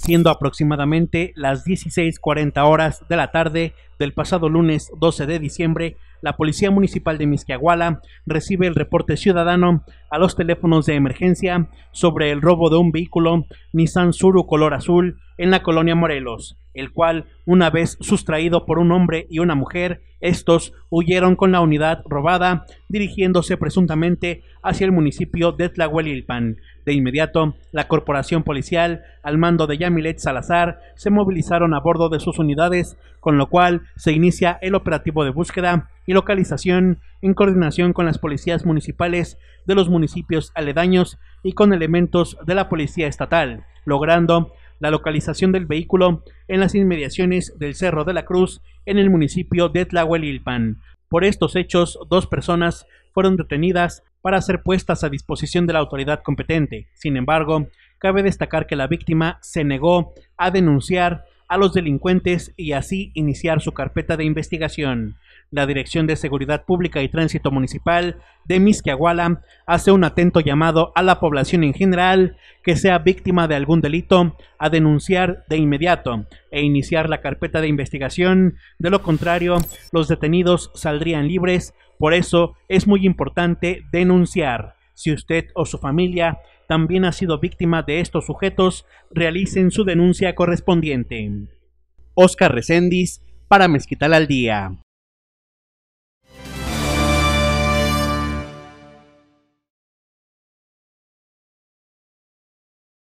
siendo aproximadamente las 16.40 horas de la tarde del pasado lunes 12 de diciembre la Policía Municipal de Misquiaguala recibe el reporte ciudadano a los teléfonos de emergencia sobre el robo de un vehículo Nissan Suru color azul en la colonia Morelos, el cual, una vez sustraído por un hombre y una mujer, estos huyeron con la unidad robada, dirigiéndose presuntamente hacia el municipio de Tlahuelilpan. De inmediato, la corporación policial, al mando de Yamilet Salazar, se movilizaron a bordo de sus unidades, con lo cual se inicia el operativo de búsqueda y localización en coordinación con las policías municipales de los municipios aledaños y con elementos de la policía estatal, logrando la localización del vehículo en las inmediaciones del Cerro de la Cruz en el municipio de Tlahuelilpan. Por estos hechos, dos personas fueron detenidas para ser puestas a disposición de la autoridad competente. Sin embargo, cabe destacar que la víctima se negó a denunciar a los delincuentes y así iniciar su carpeta de investigación. La Dirección de Seguridad Pública y Tránsito Municipal de Misquiahuala hace un atento llamado a la población en general que sea víctima de algún delito a denunciar de inmediato e iniciar la carpeta de investigación. De lo contrario, los detenidos saldrían libres. Por eso es muy importante denunciar. Si usted o su familia también ha sido víctima de estos sujetos, realicen su denuncia correspondiente. Oscar Recendis para Mezquital al Día.